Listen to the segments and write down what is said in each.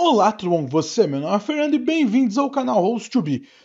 Olá, tudo bom você? Meu nome é Fernando e bem-vindos ao canal host to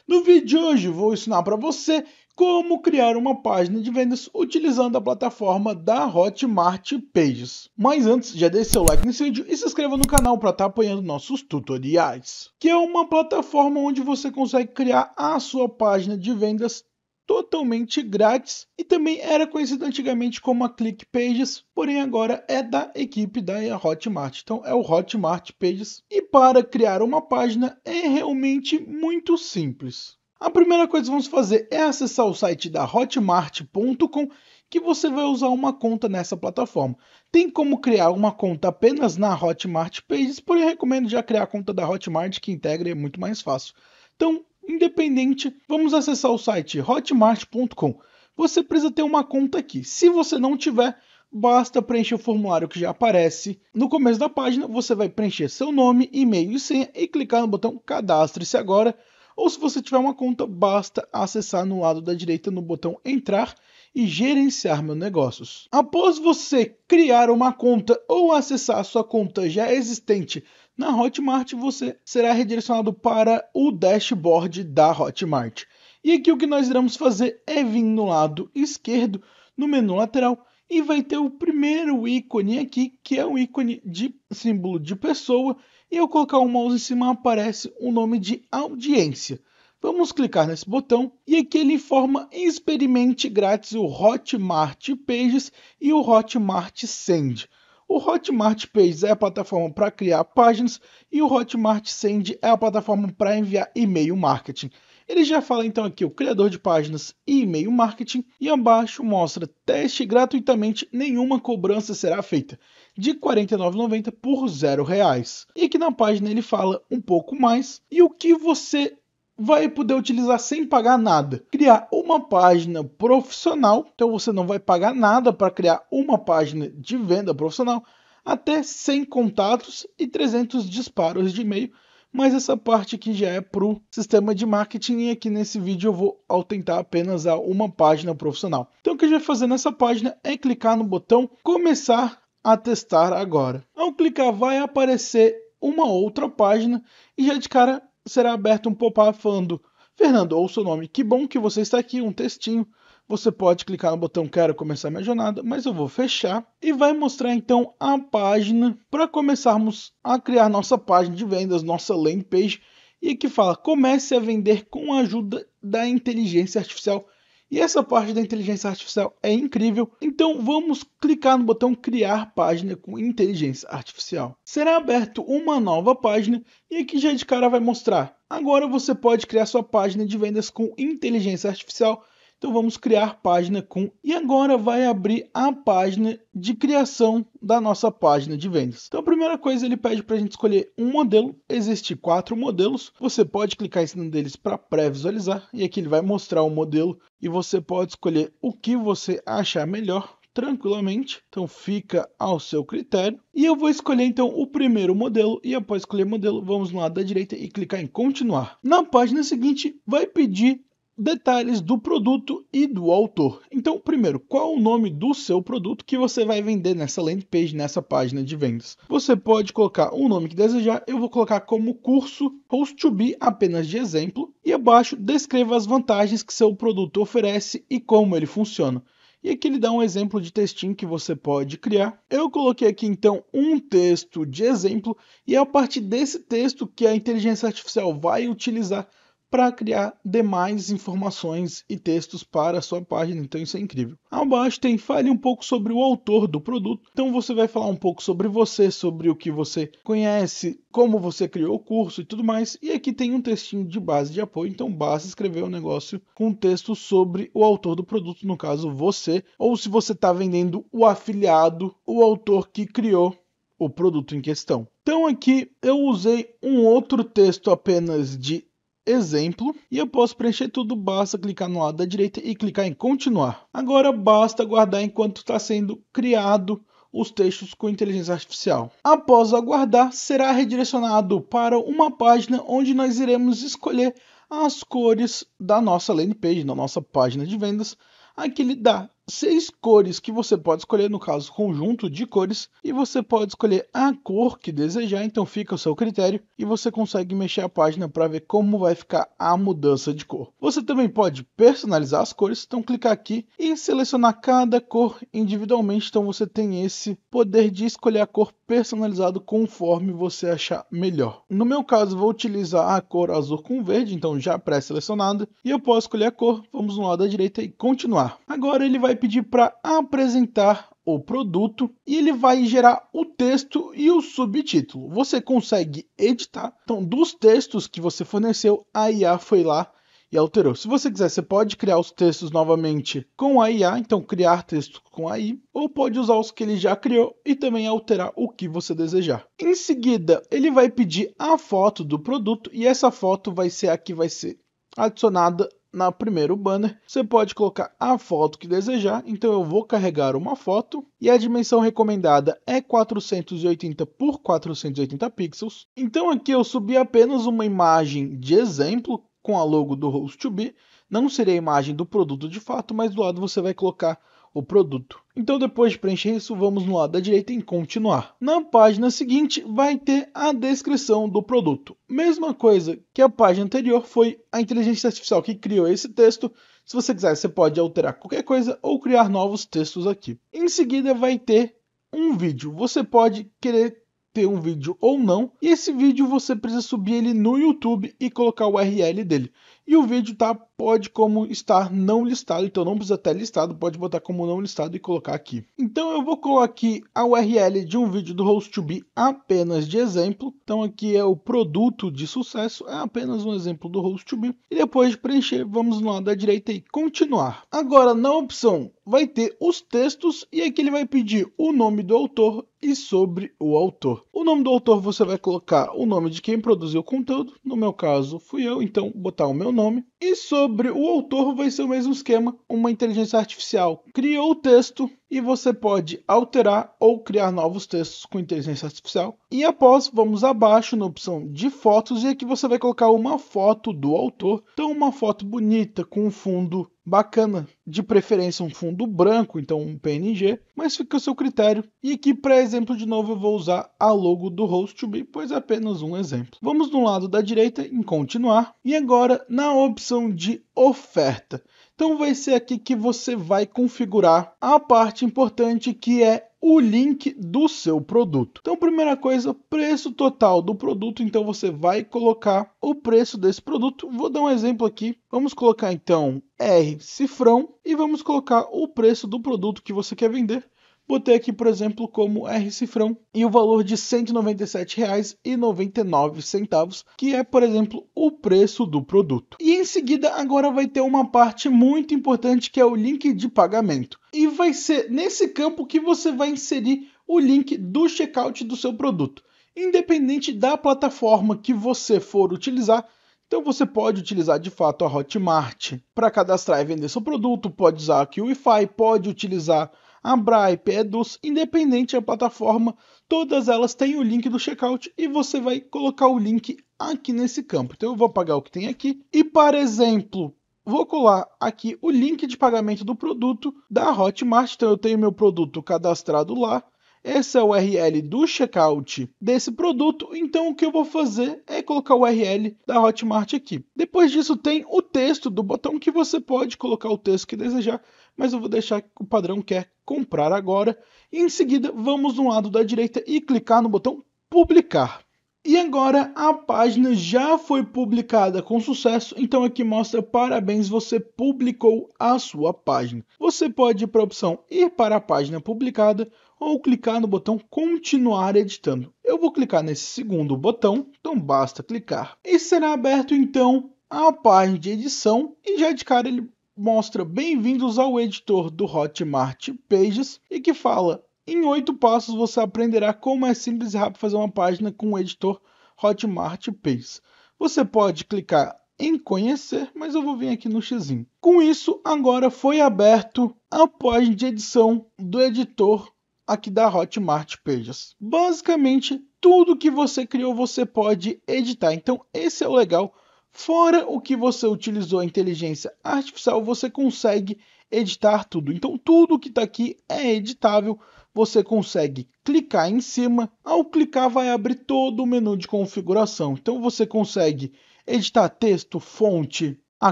No vídeo de hoje vou ensinar para você como criar uma página de vendas utilizando a plataforma da Hotmart Pages. Mas antes, já deixe seu like nesse vídeo e se inscreva no canal para estar tá apoiando nossos tutoriais, que é uma plataforma onde você consegue criar a sua página de vendas totalmente grátis e também era conhecido antigamente como a Click Pages, porém agora é da equipe da Hotmart. Então é o Hotmart Pages. E para criar uma página é realmente muito simples. A primeira coisa que vamos fazer é acessar o site da hotmart.com que você vai usar uma conta nessa plataforma. Tem como criar uma conta apenas na Hotmart Pages, porém recomendo já criar a conta da Hotmart que integra é muito mais fácil. Então, independente, vamos acessar o site hotmart.com. Você precisa ter uma conta aqui. Se você não tiver, basta preencher o formulário que já aparece. No começo da página, você vai preencher seu nome, e-mail e senha e clicar no botão Cadastre-se agora. Ou se você tiver uma conta, basta acessar no lado da direita no botão Entrar e Gerenciar Meus Negócios. Após você criar uma conta ou acessar sua conta já existente na Hotmart você será redirecionado para o dashboard da Hotmart. E aqui o que nós iremos fazer é vir no lado esquerdo, no menu lateral, e vai ter o primeiro ícone aqui, que é um ícone de símbolo de pessoa, e eu colocar o mouse em cima aparece o nome de audiência. Vamos clicar nesse botão e aqui ele informa experimente grátis o Hotmart Pages e o Hotmart Send. O Hotmart Pages é a plataforma para criar páginas e o Hotmart Send é a plataforma para enviar e-mail marketing. Ele já fala então aqui o criador de páginas e e-mail marketing e abaixo mostra teste gratuitamente, nenhuma cobrança será feita, de R$ 49,90 por R$ reais. E aqui na página ele fala um pouco mais e o que você vai poder utilizar sem pagar nada. Criar uma página profissional, então você não vai pagar nada para criar uma página de venda profissional, até 100 contatos e 300 disparos de e-mail. Mas essa parte aqui já é para o sistema de marketing e aqui nesse vídeo eu vou autentar apenas a uma página profissional. Então o que a gente vai fazer nessa página é clicar no botão começar a testar agora. Ao clicar vai aparecer uma outra página e já de cara será aberto um pop-up falando: Fernando, ou seu nome, que bom que você está aqui, um textinho. Você pode clicar no botão Quero começar minha jornada, mas eu vou fechar e vai mostrar então a página para começarmos a criar nossa página de vendas, nossa landing page, e que fala: comece a vender com a ajuda da inteligência artificial e essa parte da inteligência artificial é incrível, então vamos clicar no botão criar página com inteligência artificial. Será aberto uma nova página e aqui já de cara vai mostrar. Agora você pode criar sua página de vendas com inteligência artificial então vamos criar página com e agora vai abrir a página de criação da nossa página de vendas. Então a primeira coisa ele pede para a gente escolher um modelo. Existem quatro modelos. Você pode clicar em cima deles para pré-visualizar e aqui ele vai mostrar o modelo e você pode escolher o que você achar melhor tranquilamente. Então fica ao seu critério. E eu vou escolher então o primeiro modelo e após escolher modelo, vamos no lado da direita e clicar em continuar. Na página seguinte vai pedir detalhes do produto e do autor. Então, primeiro, qual o nome do seu produto que você vai vender nessa landing page, nessa página de vendas? Você pode colocar o um nome que desejar, eu vou colocar como curso Host to Be apenas de exemplo, e abaixo descreva as vantagens que seu produto oferece e como ele funciona. E aqui ele dá um exemplo de textinho que você pode criar. Eu coloquei aqui então um texto de exemplo e é a partir desse texto que a inteligência artificial vai utilizar para criar demais informações e textos para a sua página, então isso é incrível. Abaixo tem fale um pouco sobre o autor do produto, então você vai falar um pouco sobre você, sobre o que você conhece, como você criou o curso e tudo mais. E aqui tem um textinho de base de apoio, então basta escrever um negócio com um texto sobre o autor do produto, no caso você, ou se você está vendendo o afiliado, o autor que criou o produto em questão. Então aqui eu usei um outro texto apenas de exemplo e eu posso preencher tudo, basta clicar no lado da direita e clicar em continuar. Agora basta aguardar enquanto está sendo criado os textos com inteligência artificial. Após aguardar, será redirecionado para uma página onde nós iremos escolher as cores da nossa landing page, da nossa página de vendas. Aqui ele dá seis cores que você pode escolher, no caso, conjunto de cores, e você pode escolher a cor que desejar, então fica ao seu critério e você consegue mexer a página para ver como vai ficar a mudança de cor. Você também pode personalizar as cores, então clicar aqui e selecionar cada cor individualmente, então você tem esse poder de escolher a cor personalizado conforme você achar melhor. No meu caso, vou utilizar a cor azul com verde, então já pré selecionado e eu posso escolher a cor, vamos no lado da direita e continuar. Agora ele vai pedir para apresentar o produto e ele vai gerar o texto e o subtítulo. Você consegue editar. Então, dos textos que você forneceu, a IA foi lá e alterou. Se você quiser, você pode criar os textos novamente com a IA, então criar texto com a AI, ou pode usar os que ele já criou e também alterar o que você desejar. Em seguida, ele vai pedir a foto do produto e essa foto vai ser a que vai ser adicionada na primeiro banner, você pode colocar a foto que desejar. Então eu vou carregar uma foto e a dimensão recomendada é 480 por 480 pixels. Então aqui eu subi apenas uma imagem de exemplo com a logo do host to be, não seria a imagem do produto de fato, mas do lado você vai colocar o produto. Então depois de preencher isso, vamos no lado da direita em continuar. Na página seguinte vai ter a descrição do produto. Mesma coisa que a página anterior foi a inteligência artificial que criou esse texto. Se você quiser, você pode alterar qualquer coisa ou criar novos textos aqui. Em seguida vai ter um vídeo. Você pode querer ter um vídeo ou não. E esse vídeo você precisa subir ele no YouTube e colocar o URL dele. E o vídeo tá pode como estar não listado, então não precisa ter listado, pode botar como não listado e colocar aqui. Então eu vou colocar aqui a URL de um vídeo do host 2 be apenas de exemplo. Então aqui é o produto de sucesso, é apenas um exemplo do host 2 be E depois de preencher, vamos no lado da direita e continuar. Agora na opção vai ter os textos e aqui ele vai pedir o nome do autor e sobre o autor. O nome do autor você vai colocar o nome de quem produziu o conteúdo, no meu caso fui eu, então botar o meu nome. E sobre o autor vai ser o mesmo esquema, uma inteligência artificial criou o texto e você pode alterar ou criar novos textos com inteligência artificial. E após, vamos abaixo na opção de fotos e aqui você vai colocar uma foto do autor. Então uma foto bonita com um fundo bacana, de preferência um fundo branco, então um PNG, mas fica ao seu critério. E aqui para exemplo de novo eu vou usar a logo do host to be, pois é apenas um exemplo. Vamos no lado da direita em continuar e agora na opção opção de oferta. Então vai ser aqui que você vai configurar a parte importante que é o link do seu produto. Então, primeira coisa, preço total do produto. Então, você vai colocar o preço desse produto. Vou dar um exemplo aqui. Vamos colocar então R cifrão e vamos colocar o preço do produto que você quer vender. Botei aqui, por exemplo, como R cifrão e o valor de R$ 197,99, que é, por exemplo, o preço do produto. E em seguida, agora vai ter uma parte muito importante que é o link de pagamento. E vai ser nesse campo que você vai inserir o link do checkout do seu produto. Independente da plataforma que você for utilizar, então você pode utilizar de fato a Hotmart para cadastrar e vender seu produto, pode usar a fi pode utilizar a Bripe, Edus, é independente da é plataforma, todas elas têm o link do checkout e você vai colocar o link aqui nesse campo. Então eu vou pagar o que tem aqui e, por exemplo, vou colar aqui o link de pagamento do produto da Hotmart. Então eu tenho meu produto cadastrado lá. Essa é a URL do checkout desse produto, então o que eu vou fazer é colocar o URL da Hotmart aqui. Depois disso tem o texto do botão que você pode colocar o texto que desejar, mas eu vou deixar o padrão que é comprar agora, e em seguida vamos no lado da direita e clicar no botão publicar. E agora a página já foi publicada com sucesso, então aqui mostra parabéns, você publicou a sua página. Você pode ir para a opção ir para a página publicada ou clicar no botão continuar editando. Eu vou clicar nesse segundo botão, então basta clicar. E será aberto então a página de edição e já de cara ele mostra Bem-vindos ao editor do Hotmart Pages e que fala: em oito passos você aprenderá como é simples e rápido fazer uma página com o editor Hotmart Pages. Você pode clicar em conhecer, mas eu vou vir aqui no xizinho. Com isso, agora foi aberto a página de edição do editor aqui da Hotmart Pages. Basicamente, tudo que você criou você pode editar. Então, esse é o legal Fora o que você utilizou a inteligência artificial, você consegue editar tudo. Então, tudo que está aqui é editável. Você consegue clicar em cima. Ao clicar, vai abrir todo o menu de configuração. Então, você consegue editar texto, fonte, a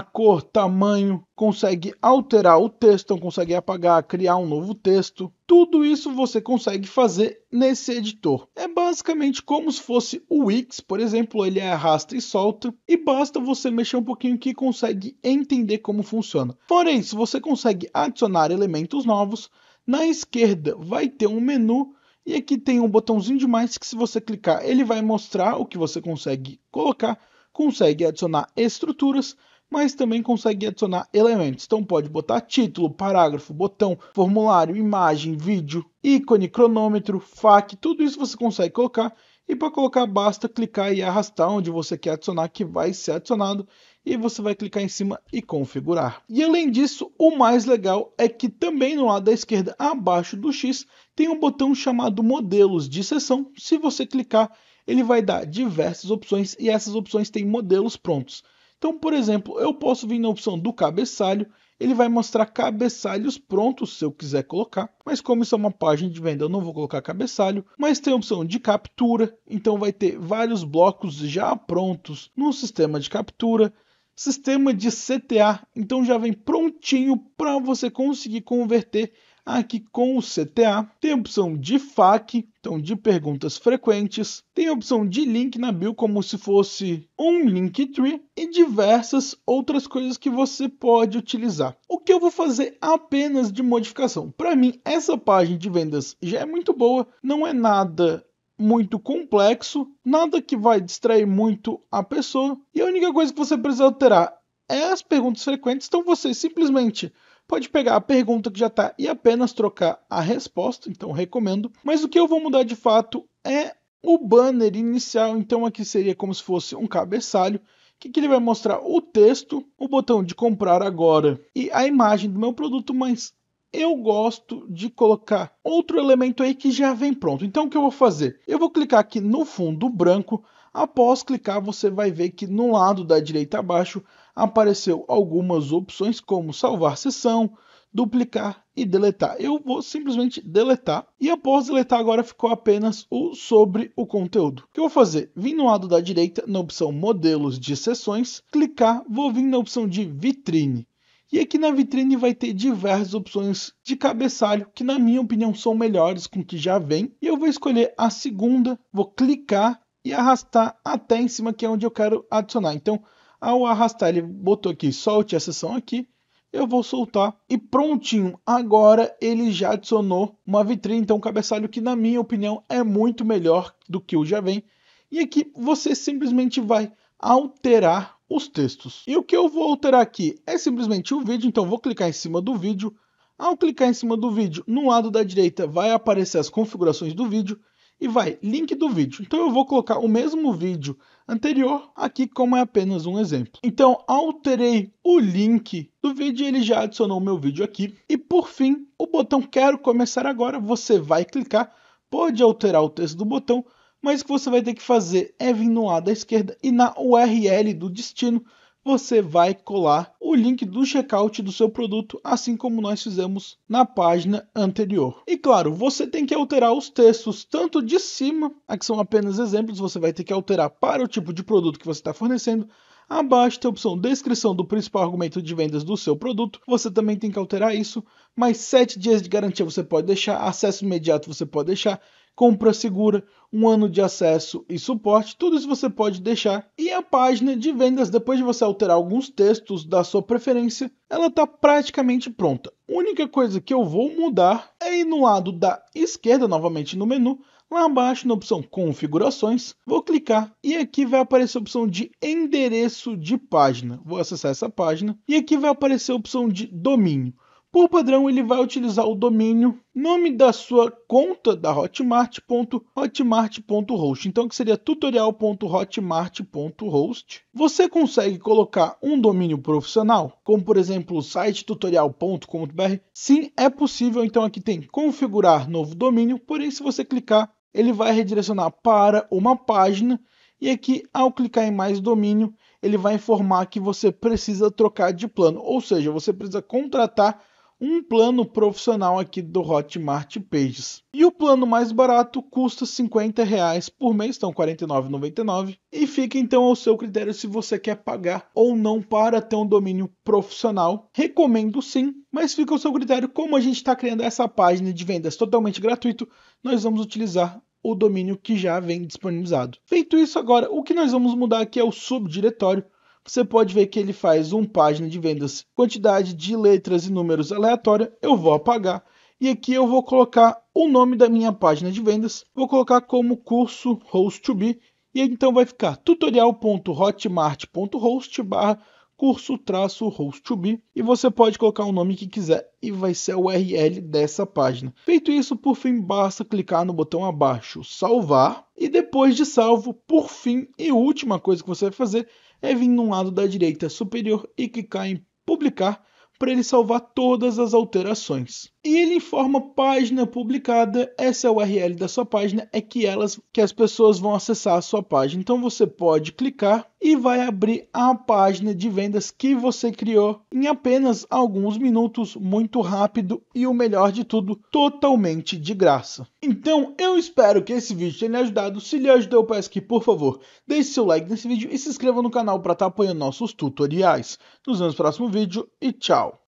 cor, tamanho, consegue alterar o texto, então consegue apagar, criar um novo texto. Tudo isso você consegue fazer nesse editor. É basicamente como se fosse o Wix, por exemplo, ele é arrasta e solta, e basta você mexer um pouquinho que consegue entender como funciona. Porém, se você consegue adicionar elementos novos, na esquerda vai ter um menu e aqui tem um botãozinho de mais que se você clicar, ele vai mostrar o que você consegue colocar, consegue adicionar estruturas mas também consegue adicionar elementos. Então pode botar título, parágrafo, botão, formulário, imagem, vídeo, ícone, cronômetro, FAQ, tudo isso você consegue colocar. E para colocar basta clicar e arrastar onde você quer adicionar que vai ser adicionado e você vai clicar em cima e configurar. E além disso, o mais legal é que também no lado da esquerda abaixo do X tem um botão chamado modelos de sessão. Se você clicar, ele vai dar diversas opções e essas opções têm modelos prontos. Então, por exemplo, eu posso vir na opção do cabeçalho, ele vai mostrar cabeçalhos prontos se eu quiser colocar, mas como isso é uma página de venda, eu não vou colocar cabeçalho, mas tem a opção de captura, então vai ter vários blocos já prontos no sistema de captura, sistema de CTA, então já vem prontinho para você conseguir converter Aqui com o CTA, tem a opção de FAQ, então de perguntas frequentes, tem a opção de link na bio como se fosse um Linktree e diversas outras coisas que você pode utilizar. O que eu vou fazer apenas de modificação? Para mim, essa página de vendas já é muito boa, não é nada muito complexo, nada que vai distrair muito a pessoa, e a única coisa que você precisa alterar é as perguntas frequentes, então você simplesmente pode pegar a pergunta que já está e apenas trocar a resposta, então recomendo. Mas o que eu vou mudar de fato é o banner inicial, então aqui seria como se fosse um cabeçalho que, ele vai mostrar o texto, o botão de comprar agora e a imagem do meu produto, mas eu gosto de colocar outro elemento aí que já vem pronto. Então o que eu vou fazer? Eu vou clicar aqui no fundo branco, Após clicar, você vai ver que no lado da direita abaixo apareceu algumas opções como salvar sessão, duplicar e deletar. Eu vou simplesmente deletar e após deletar agora ficou apenas o sobre o conteúdo. O que eu vou fazer? Vim no lado da direita na opção modelos de sessões, clicar, vou vir na opção de vitrine. E aqui na vitrine vai ter diversas opções de cabeçalho que na minha opinião são melhores com o que já vem. E eu vou escolher a segunda, vou clicar e arrastar até em cima, que é onde eu quero adicionar. Então, ao arrastar, ele botou aqui, solte a seção aqui, eu vou soltar e prontinho. Agora ele já adicionou uma vitrine, então um cabeçalho que na minha opinião é muito melhor do que o já vem. E aqui é você simplesmente vai alterar os textos. E o que eu vou alterar aqui é simplesmente o vídeo, então vou clicar em cima do vídeo. Ao clicar em cima do vídeo, no lado da direita vai aparecer as configurações do vídeo e vai link do vídeo. Então eu vou colocar o mesmo vídeo anterior aqui como é apenas um exemplo. Então alterei o link do vídeo, ele já adicionou o meu vídeo aqui. E por fim, o botão quero começar agora, você vai clicar, pode alterar o texto do botão, mas o que você vai ter que fazer é vir no lado da esquerda e na URL do destino você vai colar o link do checkout do seu produto, assim como nós fizemos na página anterior. E claro, você tem que alterar os textos tanto de cima, aqui são apenas exemplos, você vai ter que alterar para o tipo de produto que você está fornecendo, Abaixo tem a opção descrição do principal argumento de vendas do seu produto. Você também tem que alterar isso. Mais 7 dias de garantia você pode deixar, acesso imediato você pode deixar, compra segura, um ano de acesso e suporte, tudo isso você pode deixar. E a página de vendas, depois de você alterar alguns textos da sua preferência, ela está praticamente pronta. A única coisa que eu vou mudar é ir no lado da esquerda, novamente no menu, lá abaixo na opção configurações, vou clicar e aqui vai aparecer a opção de endereço de página. Vou acessar essa página e aqui vai aparecer a opção de domínio. Por padrão, ele vai utilizar o domínio nome da sua conta da hotmart.hotmart.host. Então, que seria tutorial.hotmart.host. Você consegue colocar um domínio profissional, como por exemplo o site tutorial.com.br? Sim, é possível. Então, aqui tem configurar novo domínio. Porém, se você clicar, ele vai redirecionar para uma página. E aqui, ao clicar em mais domínio, ele vai informar que você precisa trocar de plano, ou seja, você precisa contratar um plano profissional aqui do Hotmart Pages. E o plano mais barato custa 50 reais por mês, então 49,99. E fica então ao seu critério se você quer pagar ou não para ter um domínio profissional. Recomendo sim, mas fica ao seu critério. Como a gente está criando essa página de vendas totalmente gratuito, nós vamos utilizar o domínio que já vem disponibilizado. Feito isso agora, o que nós vamos mudar aqui é o subdiretório você pode ver que ele faz uma página de vendas, quantidade de letras e números aleatória, eu vou apagar. E aqui eu vou colocar o nome da minha página de vendas, vou colocar como curso host to be, e então vai ficar tutorial.hotmart.host barra curso traço host to be e você pode colocar o nome que quiser e vai ser a URL dessa página. Feito isso, por fim, basta clicar no botão abaixo salvar e depois de salvo, por fim e última coisa que você vai fazer é vir num lado da direita superior e clicar em publicar para ele salvar todas as alterações e ele informa página publicada, essa é a URL da sua página, é que elas que as pessoas vão acessar a sua página. Então você pode clicar e vai abrir a página de vendas que você criou em apenas alguns minutos, muito rápido e o melhor de tudo, totalmente de graça. Então eu espero que esse vídeo tenha ajudado. Se lhe ajudou, eu peço que por favor deixe seu like nesse vídeo e se inscreva no canal para estar tá apoiando nossos tutoriais. Nos vemos no próximo vídeo e tchau.